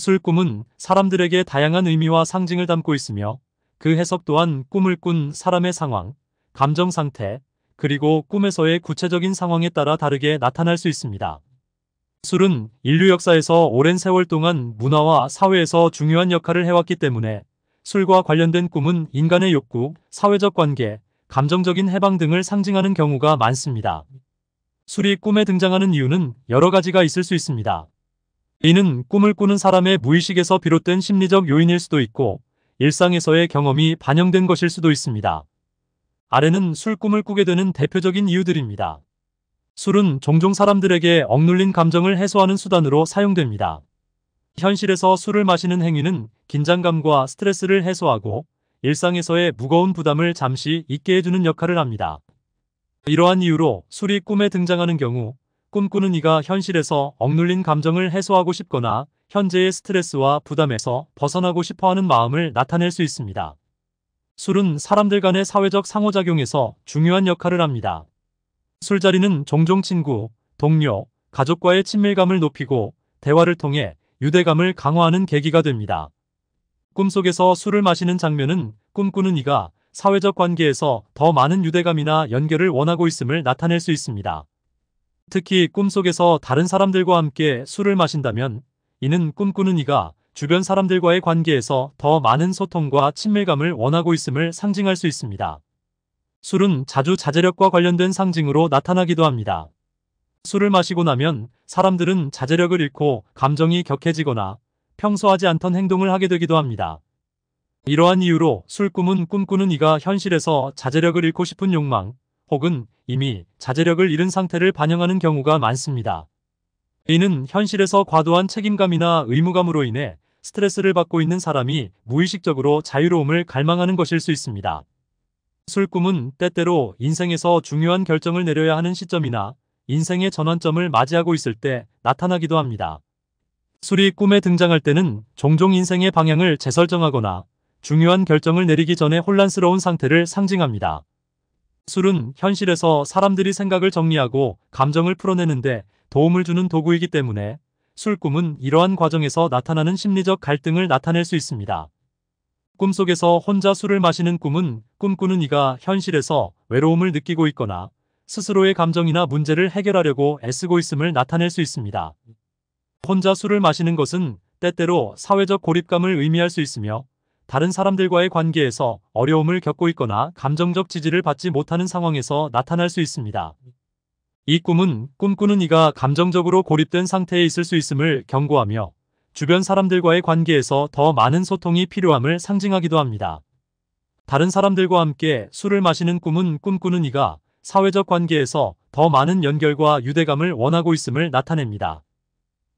술 꿈은 사람들에게 다양한 의미와 상징을 담고 있으며 그 해석 또한 꿈을 꾼 사람의 상황, 감정 상태, 그리고 꿈에서의 구체적인 상황에 따라 다르게 나타날 수 있습니다. 술은 인류 역사에서 오랜 세월 동안 문화와 사회에서 중요한 역할을 해왔기 때문에 술과 관련된 꿈은 인간의 욕구, 사회적 관계, 감정적인 해방 등을 상징하는 경우가 많습니다. 술이 꿈에 등장하는 이유는 여러 가지가 있을 수 있습니다. 이는 꿈을 꾸는 사람의 무의식에서 비롯된 심리적 요인일 수도 있고 일상에서의 경험이 반영된 것일 수도 있습니다. 아래는 술꿈을 꾸게 되는 대표적인 이유들입니다. 술은 종종 사람들에게 억눌린 감정을 해소하는 수단으로 사용됩니다. 현실에서 술을 마시는 행위는 긴장감과 스트레스를 해소하고 일상에서의 무거운 부담을 잠시 잊게 해주는 역할을 합니다. 이러한 이유로 술이 꿈에 등장하는 경우 꿈꾸는 이가 현실에서 억눌린 감정을 해소하고 싶거나 현재의 스트레스와 부담에서 벗어나고 싶어하는 마음을 나타낼 수 있습니다. 술은 사람들 간의 사회적 상호작용에서 중요한 역할을 합니다. 술자리는 종종 친구, 동료, 가족과의 친밀감을 높이고 대화를 통해 유대감을 강화하는 계기가 됩니다. 꿈속에서 술을 마시는 장면은 꿈꾸는 이가 사회적 관계에서 더 많은 유대감이나 연결을 원하고 있음을 나타낼 수 있습니다. 특히 꿈속에서 다른 사람들과 함께 술을 마신다면 이는 꿈꾸는 이가 주변 사람들과의 관계에서 더 많은 소통과 친밀감을 원하고 있음을 상징할 수 있습니다. 술은 자주 자제력과 관련된 상징으로 나타나기도 합니다. 술을 마시고 나면 사람들은 자제력을 잃고 감정이 격해지거나 평소 하지 않던 행동을 하게 되기도 합니다. 이러한 이유로 술꿈은 꿈꾸는 이가 현실에서 자제력을 잃고 싶은 욕망 혹은 이미 자제력을 잃은 상태를 반영하는 경우가 많습니다. 이는 현실에서 과도한 책임감이나 의무감으로 인해 스트레스를 받고 있는 사람이 무의식적으로 자유로움을 갈망하는 것일 수 있습니다. 술 꿈은 때때로 인생에서 중요한 결정을 내려야 하는 시점이나 인생의 전환점을 맞이하고 있을 때 나타나기도 합니다. 술이 꿈에 등장할 때는 종종 인생의 방향을 재설정하거나 중요한 결정을 내리기 전에 혼란스러운 상태를 상징합니다. 술은 현실에서 사람들이 생각을 정리하고 감정을 풀어내는데 도움을 주는 도구이기 때문에 술꿈은 이러한 과정에서 나타나는 심리적 갈등을 나타낼 수 있습니다. 꿈속에서 혼자 술을 마시는 꿈은 꿈꾸는 이가 현실에서 외로움을 느끼고 있거나 스스로의 감정이나 문제를 해결하려고 애쓰고 있음을 나타낼 수 있습니다. 혼자 술을 마시는 것은 때때로 사회적 고립감을 의미할 수 있으며 다른 사람들과의 관계에서 어려움을 겪고 있거나 감정적 지지를 받지 못하는 상황에서 나타날 수 있습니다. 이 꿈은 꿈꾸는 이가 감정적으로 고립된 상태에 있을 수 있음을 경고하며 주변 사람들과의 관계에서 더 많은 소통이 필요함을 상징하기도 합니다. 다른 사람들과 함께 술을 마시는 꿈은 꿈꾸는 이가 사회적 관계에서 더 많은 연결과 유대감을 원하고 있음을 나타냅니다.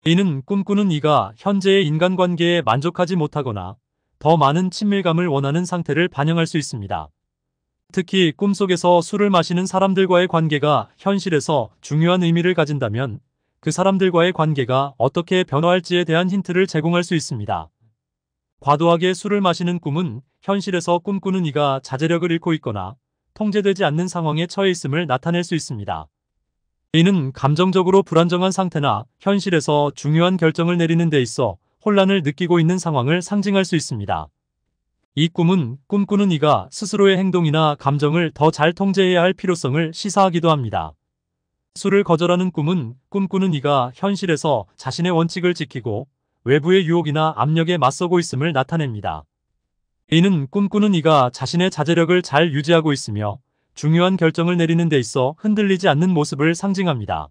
이는 꿈꾸는 이가 현재의 인간관계에 만족하지 못하거나 더 많은 친밀감을 원하는 상태를 반영할 수 있습니다. 특히 꿈속에서 술을 마시는 사람들과의 관계가 현실에서 중요한 의미를 가진다면 그 사람들과의 관계가 어떻게 변화할지에 대한 힌트를 제공할 수 있습니다. 과도하게 술을 마시는 꿈은 현실에서 꿈꾸는 이가 자제력을 잃고 있거나 통제되지 않는 상황에 처해 있음을 나타낼 수 있습니다. 이는 감정적으로 불안정한 상태나 현실에서 중요한 결정을 내리는 데 있어 혼란을 느끼고 있는 상황을 상징할 수 있습니다. 이 꿈은 꿈꾸는 이가 스스로의 행동이나 감정을 더 잘 통제해야 할 필요성을 시사하기도 합니다. 술을 거절하는 꿈은 꿈꾸는 이가 현실에서 자신의 원칙을 지키고 외부의 유혹이나 압력에 맞서고 있음을 나타냅니다. 이는 꿈꾸는 이가 자신의 자제력을 잘 유지하고 있으며 중요한 결정을 내리는 데 있어 흔들리지 않는 모습을 상징합니다.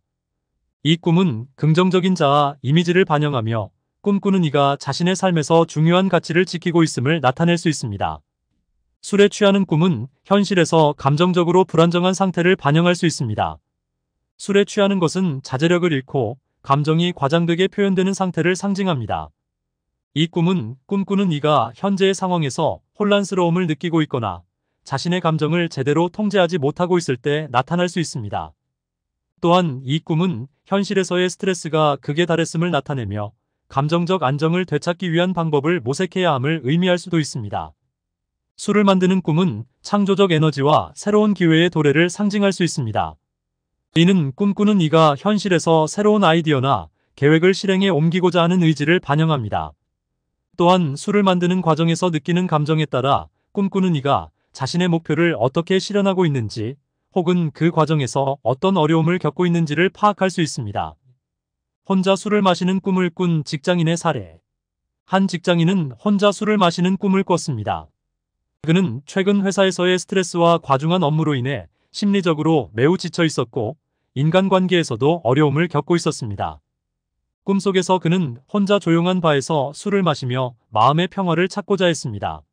이 꿈은 긍정적인 자아 이미지를 반영하며 꿈꾸는 이가 자신의 삶에서 중요한 가치를 지키고 있음을 나타낼 수 있습니다. 술에 취하는 꿈은 현실에서 감정적으로 불안정한 상태를 반영할 수 있습니다. 술에 취하는 것은 자제력을 잃고 감정이 과장되게 표현되는 상태를 상징합니다. 이 꿈은 꿈꾸는 이가 현재의 상황에서 혼란스러움을 느끼고 있거나 자신의 감정을 제대로 통제하지 못하고 있을 때 나타날 수 있습니다. 또한 이 꿈은 현실에서의 스트레스가 극에 달했음을 나타내며 감정적 안정을 되찾기 위한 방법을 모색해야 함을 의미할 수도 있습니다. 술을 만드는 꿈은 창조적 에너지와 새로운 기회의 도래를 상징할 수 있습니다. 이는 꿈꾸는 이가 현실에서 새로운 아이디어나 계획을 실행에 옮기고자 하는 의지를 반영합니다. 또한 술을 만드는 과정에서 느끼는 감정에 따라 꿈꾸는 이가 자신의 목표를 어떻게 실현하고 있는지 혹은 그 과정에서 어떤 어려움을 겪고 있는지를 파악할 수 있습니다. 혼자 술을 마시는 꿈을 꾼 직장인의 사례. 한 직장인은 혼자 술을 마시는 꿈을 꿨습니다. 그는 최근 회사에서의 스트레스와 과중한 업무로 인해 심리적으로 매우 지쳐 있었고 인간관계에서도 어려움을 겪고 있었습니다. 꿈속에서 그는 혼자 조용한 바에서 술을 마시며 마음의 평화를 찾고자 했습니다.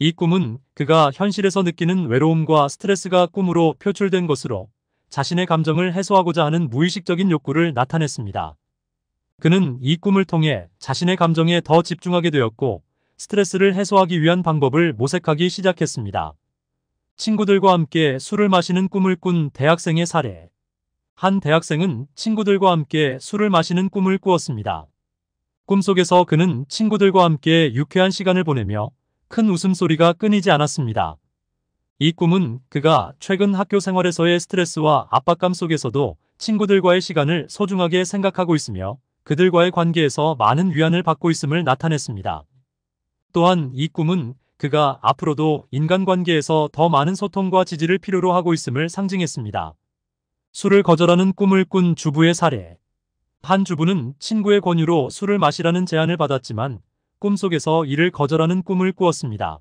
이 꿈은 그가 현실에서 느끼는 외로움과 스트레스가 꿈으로 표출된 것으로 자신의 감정을 해소하고자 하는 무의식적인 욕구를 나타냈습니다. 그는 이 꿈을 통해 자신의 감정에 더 집중하게 되었고 스트레스를 해소하기 위한 방법을 모색하기 시작했습니다. 친구들과 함께 술을 마시는 꿈을 꾼 대학생의 사례 한 대학생은 친구들과 함께 술을 마시는 꿈을 꾸었습니다. 꿈속에서 그는 친구들과 함께 유쾌한 시간을 보내며 큰 웃음소리가 끊이지 않았습니다. 이 꿈은 그가 최근 학교 생활에서의 스트레스와 압박감 속에서도 친구들과의 시간을 소중하게 생각하고 있으며 그들과의 관계에서 많은 위안을 받고 있음을 나타냈습니다. 또한 이 꿈은 그가 앞으로도 인간관계에서 더 많은 소통과 지지를 필요로 하고 있음을 상징했습니다. 술을 거절하는 꿈을 꾼 주부의 사례 한 주부는 친구의 권유로 술을 마시라는 제안을 받았지만 꿈속에서 이를 거절하는 꿈을 꾸었습니다.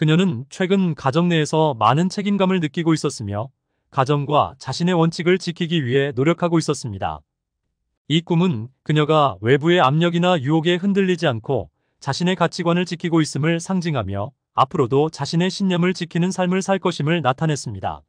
그녀는 최근 가정 내에서 많은 책임감을 느끼고 있었으며 가정과 자신의 원칙을 지키기 위해 노력하고 있었습니다. 이 꿈은 그녀가 외부의 압력이나 유혹에 흔들리지 않고 자신의 가치관을 지키고 있음을 상징하며 앞으로도 자신의 신념을 지키는 삶을 살 것임을 나타냈습니다.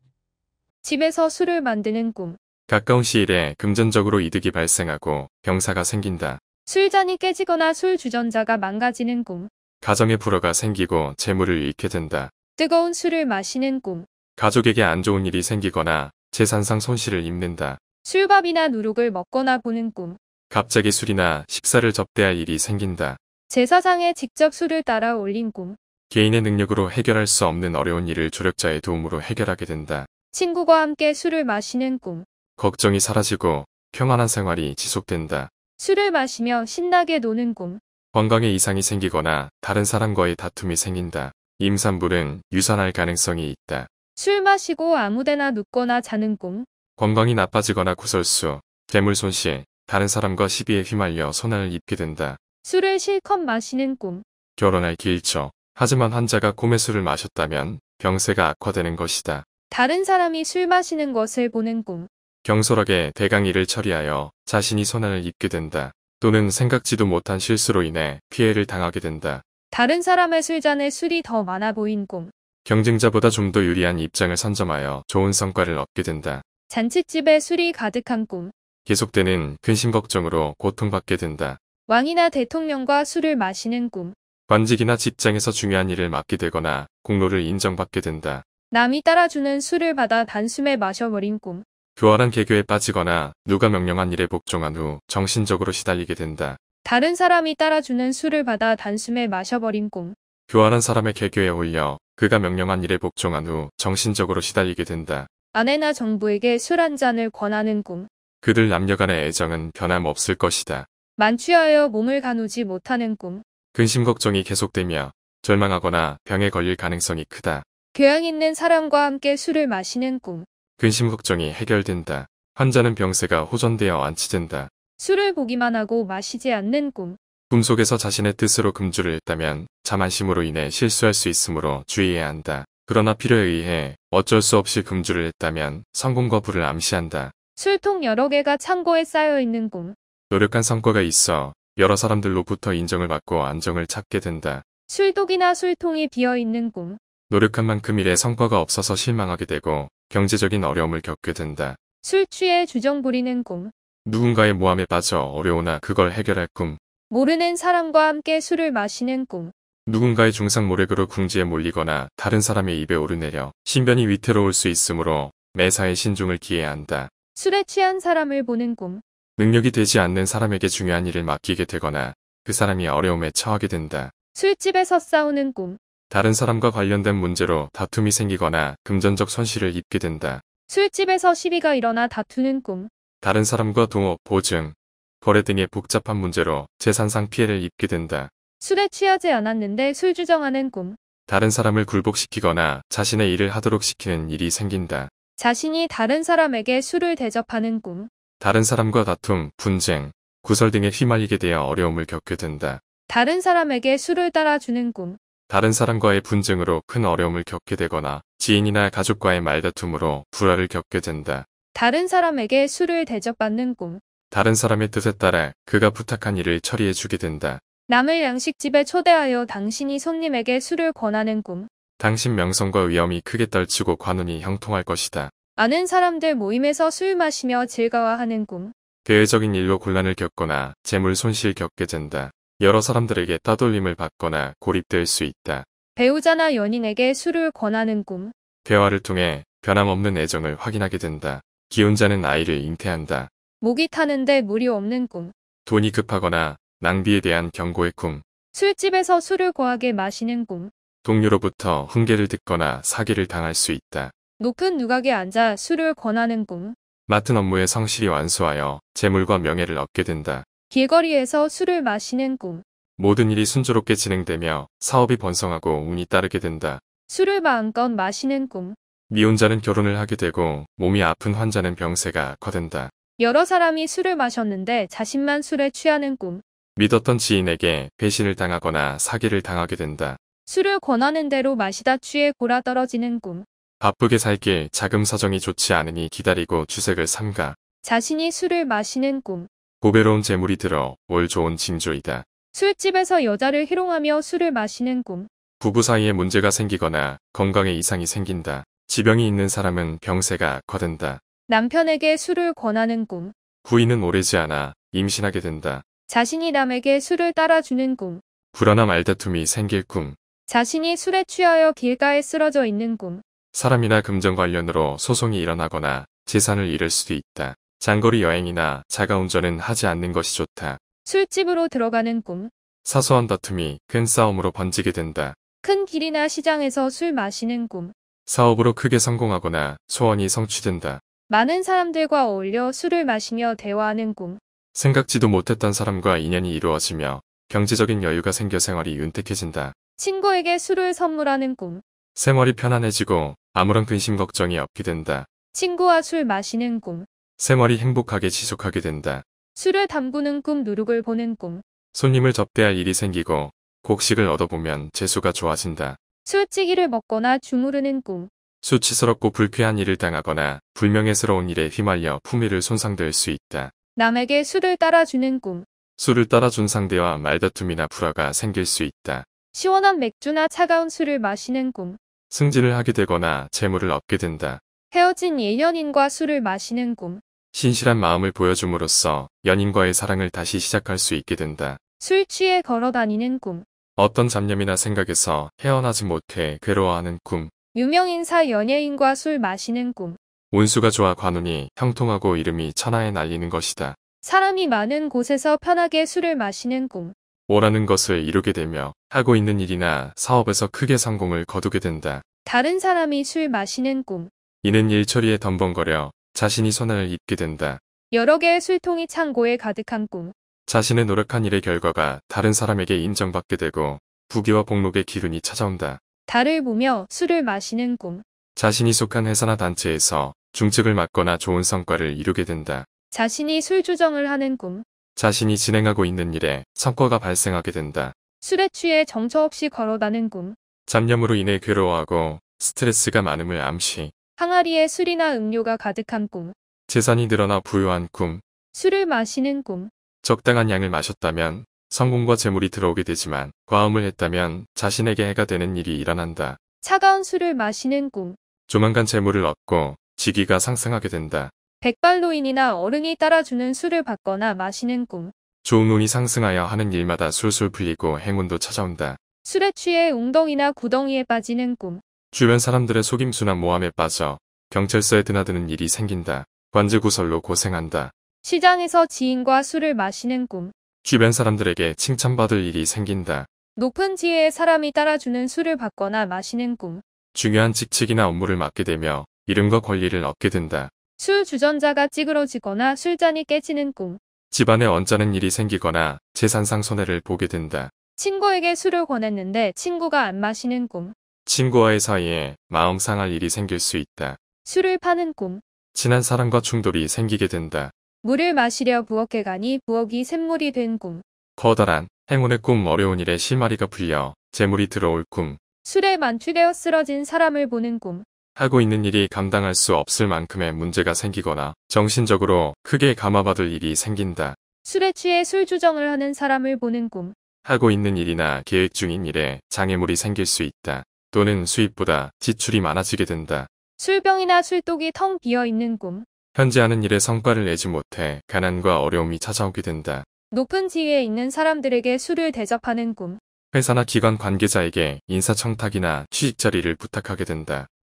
집에서 술을 만드는 꿈. 가까운 시일에 금전적으로 이득이 발생하고 병사가 생긴다. 술잔이 깨지거나 술 주전자가 망가지는 꿈. 가정에 불화가 생기고 재물을 잃게 된다. 뜨거운 술을 마시는 꿈. 가족에게 안 좋은 일이 생기거나 재산상 손실을 입는다. 술밥이나 누룩을 먹거나 보는 꿈. 갑자기 술이나 식사를 접대할 일이 생긴다. 제사상에 직접 술을 따라 올린 꿈. 개인의 능력으로 해결할 수 없는 어려운 일을 조력자의 도움으로 해결하게 된다. 친구와 함께 술을 마시는 꿈. 걱정이 사라지고 평안한 생활이 지속된다. 술을 마시며 신나게 노는 꿈. 건강에 이상이 생기거나 다른 사람과의 다툼이 생긴다. 임산부는 유산할 가능성이 있다. 술 마시고 아무데나 눕거나 자는 꿈. 건강이 나빠지거나 구설수, 괴물 손실, 다른 사람과 시비에 휘말려 손해를 입게 된다. 술을 실컷 마시는 꿈. 결혼할 길죠. 하지만 환자가 꿈의 술을 마셨다면 병세가 악화되는 것이다. 다른 사람이 술 마시는 것을 보는 꿈. 경솔하게 대강의를 처리하여 자신이 손해를 입게 된다. 또는 생각지도 못한 실수로 인해 피해를 당하게 된다. 다른 사람의 술잔에 술이 더 많아 보인 꿈. 경쟁자보다 좀 더 유리한 입장을 선점하여 좋은 성과를 얻게 된다. 잔칫집에 술이 가득한 꿈. 계속되는 근심 걱정으로 고통받게 된다. 왕이나 대통령과 술을 마시는 꿈. 관직이나 직장에서 중요한 일을 맡게 되거나 공로를 인정받게 된다. 남이 따라주는 술을 받아 단숨에 마셔버린 꿈. 교활한 개교에 빠지거나 누가 명령한 일에 복종한 후 정신적으로 시달리게 된다. 다른 사람이 따라주는 술을 받아 단숨에 마셔버린 꿈. 교활한 사람의 개교에 홀려 그가 명령한 일에 복종한 후 정신적으로 시달리게 된다. 아내나 정부에게 술 한 잔을 권하는 꿈. 그들 남녀간의 애정은 변함없을 것이다. 만취하여 몸을 가누지 못하는 꿈. 근심 걱정이 계속되며 절망하거나 병에 걸릴 가능성이 크다. 교양 있는 사람과 함께 술을 마시는 꿈. 근심 걱정이 해결된다. 환자는 병세가 호전되어 안치된다. 술을 보기만 하고 마시지 않는 꿈. 꿈속에서 자신의 뜻으로 금주를 했다면 자만심으로 인해 실수할 수 있으므로 주의해야 한다. 그러나 필요에 의해 어쩔 수 없이 금주를 했다면 성공과 불을 암시한다. 술통 여러 개가 창고에 쌓여 있는 꿈. 노력한 성과가 있어 여러 사람들로부터 인정을 받고 안정을 찾게 된다. 술독이나 술통이 비어 있는 꿈. 노력한 만큼 일에 성과가 없어서 실망하게 되고 경제적인 어려움을 겪게 된다. 술 취해 주정 부리는 꿈. 누군가의 모함에 빠져 어려우나 그걸 해결할 꿈. 모르는 사람과 함께 술을 마시는 꿈. 누군가의 중상 모략으로 궁지에 몰리거나 다른 사람의 입에 오르내려 신변이 위태로울 수 있으므로 매사에 신중을 기해야 한다. 술에 취한 사람을 보는 꿈. 능력이 되지 않는 사람에게 중요한 일을 맡기게 되거나 그 사람이 어려움에 처하게 된다. 술집에서 싸우는 꿈. 다른 사람과 관련된 문제로 다툼이 생기거나 금전적 손실을 입게 된다. 술집에서 시비가 일어나 다투는 꿈. 다른 사람과 동업, 보증, 거래 등의 복잡한 문제로 재산상 피해를 입게 된다. 술에 취하지 않았는데 술 주정하는 꿈. 다른 사람을 굴복시키거나 자신의 일을 하도록 시키는 일이 생긴다. 자신이 다른 사람에게 술을 대접하는 꿈. 다른 사람과 다툼, 분쟁, 구설 등에 휘말리게 되어 어려움을 겪게 된다. 다른 사람에게 술을 따라주는 꿈. 다른 사람과의 분쟁으로 큰 어려움을 겪게 되거나 지인이나 가족과의 말다툼으로 불화를 겪게 된다. 다른 사람에게 수를 대접받는 꿈. 다른 사람의 뜻에 따라 그가 부탁한 일을 처리해주게 된다. 남을 양식집에 초대하여 당신이 손님에게 술을 권하는 꿈. 당신 명성과 위험이 크게 떨치고 관운이 형통할 것이다. 아는 사람들 모임에서 술 마시며 즐거워하는 꿈. 대외적인 일로 곤란을 겪거나 재물 손실 겪게 된다. 여러 사람들에게 따돌림을 받거나 고립될 수 있다. 배우자나 연인에게 술을 권하는 꿈. 대화를 통해 변함없는 애정을 확인하게 된다. 기혼자는 아이를 잉태한다. 목이 타는데 물이 없는 꿈. 돈이 급하거나 낭비에 대한 경고의 꿈. 술집에서 술을 고하게 마시는 꿈. 동료로부터 훈계를 듣거나 사기를 당할 수 있다. 높은 누각에 앉아 술을 권하는 꿈. 맡은 업무에 성실히 완수하여 재물과 명예를 얻게 된다. 길거리에서 술을 마시는 꿈. 모든 일이 순조롭게 진행되며 사업이 번성하고 운이 따르게 된다. 술을 마음껏 마시는 꿈. 미혼자는 결혼을 하게 되고 몸이 아픈 환자는 병세가 커든다. 여러 사람이 술을 마셨는데 자신만 술에 취하는 꿈. 믿었던 지인에게 배신을 당하거나 사기를 당하게 된다. 술을 권하는 대로 마시다 취해 골아 떨어지는 꿈. 바쁘게 살길 자금 사정이 좋지 않으니 기다리고 주색을 삼가. 자신이 술을 마시는 꿈. 고배로운 재물이 들어 올 좋은 징조이다. 술집에서 여자를 희롱하며 술을 마시는 꿈. 부부 사이에 문제가 생기거나 건강에 이상이 생긴다. 지병이 있는 사람은 병세가 거든다. 남편에게 술을 권하는 꿈. 부인은 오래지 않아 임신하게 된다. 자신이 남에게 술을 따라주는 꿈. 불안함 알다툼이 생길 꿈. 자신이 술에 취하여 길가에 쓰러져 있는 꿈. 사람이나 금전 관련으로 소송이 일어나거나 재산을 잃을 수도 있다. 장거리 여행이나 자가운전은 하지 않는 것이 좋다. 술집으로 들어가는 꿈. 사소한 다툼이 큰 싸움으로 번지게 된다. 큰 길이나 시장에서 술 마시는 꿈. 사업으로 크게 성공하거나 소원이 성취된다. 많은 사람들과 어울려 술을 마시며 대화하는 꿈. 생각지도 못했던 사람과 인연이 이루어지며 경제적인 여유가 생겨 생활이 윤택해진다. 친구에게 술을 선물하는 꿈. 생활이 편안해지고 아무런 근심 걱정이 없게 된다. 친구와 술 마시는 꿈. 생활이 행복하게 지속하게 된다. 술을 담그는 꿈, 누룩을 보는 꿈. 손님을 접대할 일이 생기고 곡식을 얻어보면 재수가 좋아진다. 술찌기를 먹거나 주무르는 꿈. 수치스럽고 불쾌한 일을 당하거나 불명예스러운 일에 휘말려 품위를 손상될 수 있다. 남에게 술을 따라주는 꿈. 술을 따라준 상대와 말다툼이나 불화가 생길 수 있다. 시원한 맥주나 차가운 술을 마시는 꿈. 승진을 하게 되거나 재물을 얻게 된다. 헤어진 예년인과 술을 마시는 꿈. 신실한 마음을 보여줌으로써 연인과의 사랑을 다시 시작할 수 있게 된다. 술 취해 걸어다니는 꿈. 어떤 잡념이나 생각에서 헤어나지 못해 괴로워하는 꿈. 유명인사 연예인과 술 마시는 꿈. 운수가 좋아 관운이 형통하고 이름이 천하에 날리는 것이다. 사람이 많은 곳에서 편하게 술을 마시는 꿈. 원하는 것을 이루게 되며 하고 있는 일이나 사업에서 크게 성공을 거두게 된다. 다른 사람이 술 마시는 꿈. 이는 일처리에 덤벙거려 자신이 선을 잇게 된다. 여러 개의 술통이 창고에 가득한 꿈. 자신의 노력한 일의 결과가 다른 사람에게 인정받게 되고 부귀와 복록의 기운이 찾아온다. 달을 보며 술을 마시는 꿈. 자신이 속한 회사나 단체에서 중책을 맡거나 좋은 성과를 이루게 된다. 자신이 술 조정을 하는 꿈. 자신이 진행하고 있는 일에 성과가 발생하게 된다. 술에 취해 정처 없이 걸어다는 꿈. 잡념으로 인해 괴로워하고 스트레스가 많음을 암시. 항아리에 술이나 음료가 가득한 꿈, 재산이 늘어나 부유한 꿈, 술을 마시는 꿈, 적당한 양을 마셨다면 성공과 재물이 들어오게 되지만 과음을 했다면 자신에게 해가 되는 일이 일어난다. 차가운 술을 마시는 꿈, 조만간 재물을 얻고 직위가 상승하게 된다. 백발로인이나 어른이 따라주는 술을 받거나 마시는 꿈, 좋은 운이 상승하여 하는 일마다 술술 풀리고 행운도 찾아온다. 술에 취해 웅덩이나 구덩이에 빠지는 꿈, 주변 사람들의 속임수나 모함에 빠져 경찰서에 드나드는 일이 생긴다. 관제구설로 고생한다. 시장에서 지인과 술을 마시는 꿈. 주변 사람들에게 칭찬받을 일이 생긴다. 높은 지위의 사람이 따라주는 술을 받거나 마시는 꿈. 중요한 직책이나 업무를 맡게 되며 이름과 권리를 얻게 된다. 술 주전자가 찌그러지거나 술잔이 깨지는 꿈. 집안에 언짢은 일이 생기거나 재산상 손해를 보게 된다. 친구에게 술을 권했는데 친구가 안 마시는 꿈. 친구와의 사이에 마음 상할 일이 생길 수 있다. 술을 파는 꿈. 친한 사람과 충돌이 생기게 된다. 물을 마시려 부엌에 가니 부엌이 샘물이 된 꿈. 커다란 행운의 꿈 어려운 일에 실마리가 풀려 재물이 들어올 꿈. 술에 만취되어 쓰러진 사람을 보는 꿈. 하고 있는 일이 감당할 수 없을 만큼의 문제가 생기거나 정신적으로 크게 감화받을 일이 생긴다. 술에 취해 술조정을 하는 사람을 보는 꿈. 하고 있는 일이나 계획 중인 일에 장애물이 생길 수 있다. 또는 수입보다 지출이 많아지게 된다. 술병이나 술독이 텅 비어 있는 꿈. 현재 하는 일에 성과를 내지 못해 가난과 어려움이 찾아오게 된다. 높은 지위에 있는 사람들에게 술을 대접하는 꿈. 회사나 기관 관계자에게 인사청탁이나 취직 자리를 부탁하게 된다.